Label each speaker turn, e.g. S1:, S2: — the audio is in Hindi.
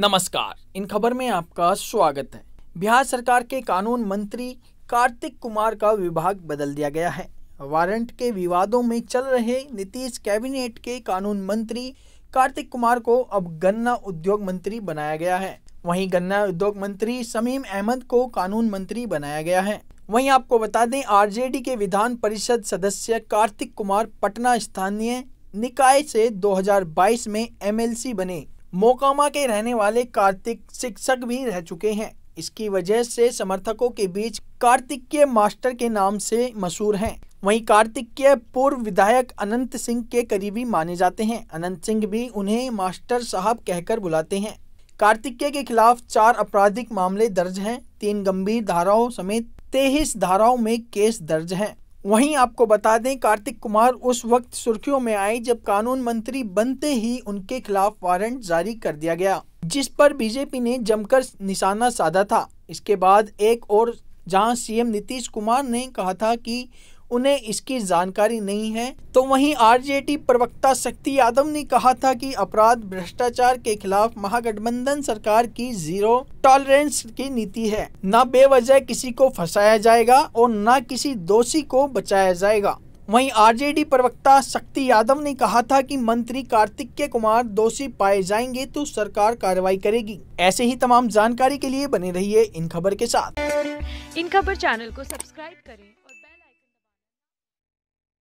S1: नमस्कार इन खबर में आपका स्वागत है बिहार सरकार के कानून मंत्री कार्तिक कुमार का विभाग बदल दिया गया है वारंट के विवादों में चल रहे नीतीश कैबिनेट के कानून मंत्री कार्तिक कुमार को अब गन्ना उद्योग मंत्री बनाया गया है वहीं गन्ना उद्योग मंत्री समीम अहमद को कानून मंत्री बनाया गया है वहीं आपको बता दें आरजेडी के विधान परिषद सदस्य कार्तिक कुमार पटना स्थानीय निकाय से 2022 में एमएलसी बने मोकामा के रहने वाले कार्तिक शिक्षक भी रह चुके हैं इसकी वजह से समर्थकों के बीच कार्तिकीय मास्टर के नाम से मशहूर हैं वहीं कार्तिकीय पूर्व विधायक अनंत सिंह के करीबी माने जाते हैं अनंत सिंह भी उन्हें मास्टर साहब कहकर बुलाते हैं कार्तिकीय के खिलाफ चार आपराधिक मामले दर्ज हैं तीन गंभीर धाराओं समेत तेईस धाराओं में केस दर्ज हैं वहीं आपको बता दें कार्तिक कुमार उस वक्त सुर्खियों में आए जब कानून मंत्री बनते ही उनके खिलाफ वारंट जारी कर दिया गया जिस पर बीजेपी ने जमकर निशाना साधा था इसके बाद एक और जहां सीएम नीतीश कुमार ने कहा था कि उन्हें इसकी जानकारी नहीं है तो वहीं आरजेटी प्रवक्ता शक्ति यादव ने कहा था कि अपराध भ्रष्टाचार के खिलाफ महागठबंधन सरकार की जीरो टॉलरेंस की नीति है न बेवजह किसी को फंसाया जाएगा और न किसी दोषी को बचाया जाएगा वहीं आरजेडी प्रवक्ता शक्ति यादव ने कहा था कि मंत्री कार्तिक के कुमार दोषी पाए जाएंगे तो सरकार कार्रवाई करेगी ऐसे ही तमाम जानकारी के लिए बने रहिए इन खबर के साथ इन खबर चैनल को सब्सक्राइब करें और